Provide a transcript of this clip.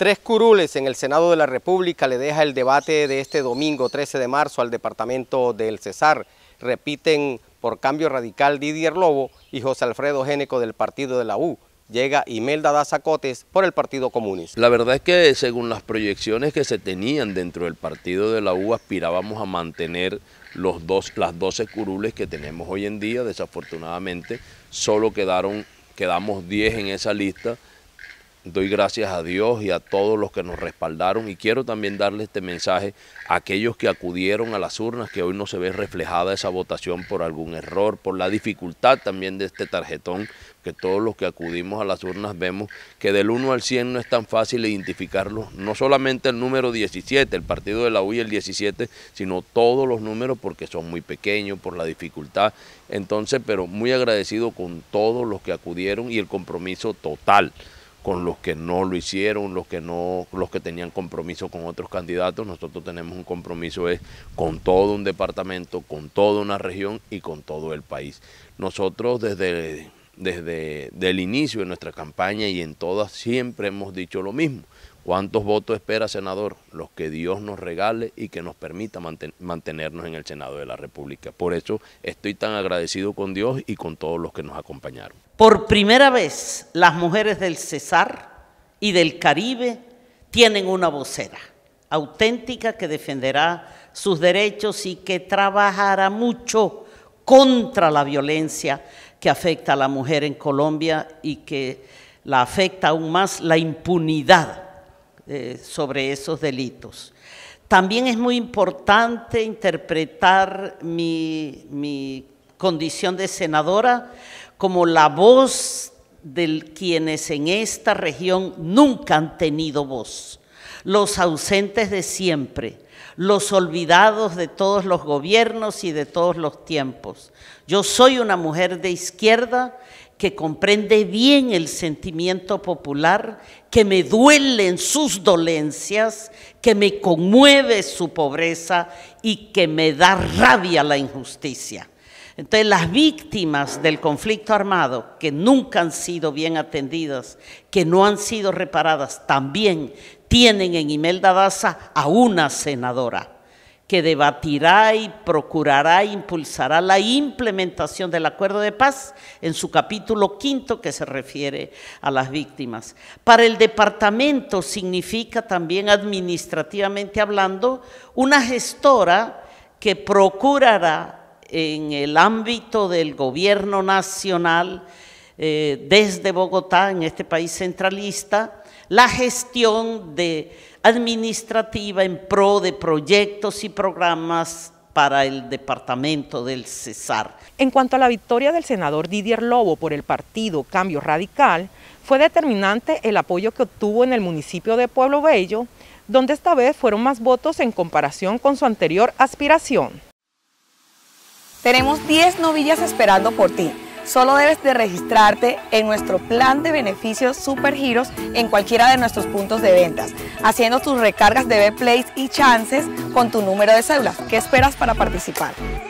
Tres curules en el Senado de la República le deja el debate de este domingo 13 de marzo al Departamento del Cesar. Repiten por cambio radical Didier Lobo y José Alfredo Géneco del Partido de la U. Llega Imelda Dazacotes por el Partido Comunista. La verdad es que según las proyecciones que se tenían dentro del Partido de la U aspirábamos a mantener los las 12 curules que tenemos hoy en día. Desafortunadamente solo quedaron, quedamos 10 en esa lista doy gracias a Dios y a todos los que nos respaldaron y quiero también darle este mensaje a aquellos que acudieron a las urnas, que hoy no se ve reflejada esa votación por algún error, por la dificultad también de este tarjetón, que todos los que acudimos a las urnas vemos que del 1 al 100 no es tan fácil identificarlo, no solamente el número 17, el partido de la UI el 17, sino todos los números porque son muy pequeños, por la dificultad. Entonces, pero muy agradecido con todos los que acudieron y el compromiso total con los que no lo hicieron, los que no, los que tenían compromiso con otros candidatos. Nosotros tenemos un compromiso es con todo un departamento, con toda una región y con todo el país. Nosotros desde desde el inicio de nuestra campaña y en todas siempre hemos dicho lo mismo. ¿Cuántos votos espera, senador? Los que Dios nos regale y que nos permita mantenernos en el Senado de la República. Por eso estoy tan agradecido con Dios y con todos los que nos acompañaron. Por primera vez, las mujeres del Cesar y del Caribe tienen una vocera auténtica que defenderá sus derechos y que trabajará mucho contra la violencia que afecta a la mujer en Colombia y que la afecta aún más la impunidad eh, sobre esos delitos. También es muy importante interpretar mi, mi condición de senadora como la voz de quienes en esta región nunca han tenido voz, los ausentes de siempre, los olvidados de todos los gobiernos y de todos los tiempos. Yo soy una mujer de izquierda que comprende bien el sentimiento popular, que me duelen sus dolencias, que me conmueve su pobreza y que me da rabia la injusticia. Entonces las víctimas del conflicto armado, que nunca han sido bien atendidas, que no han sido reparadas, también tienen en Imelda Daza a una senadora que debatirá y procurará e impulsará la implementación del acuerdo de paz en su capítulo quinto que se refiere a las víctimas. Para el departamento significa también administrativamente hablando una gestora que procurará en el ámbito del gobierno nacional eh, desde Bogotá, en este país centralista, la gestión de, administrativa en pro de proyectos y programas para el departamento del Cesar. En cuanto a la victoria del senador Didier Lobo por el partido Cambio Radical, fue determinante el apoyo que obtuvo en el municipio de Pueblo Bello, donde esta vez fueron más votos en comparación con su anterior aspiración. Tenemos 10 novillas esperando por ti. Solo debes de registrarte en nuestro plan de beneficios Supergiros en cualquiera de nuestros puntos de ventas, haciendo tus recargas de b plays y Chances con tu número de cédula. ¿Qué esperas para participar?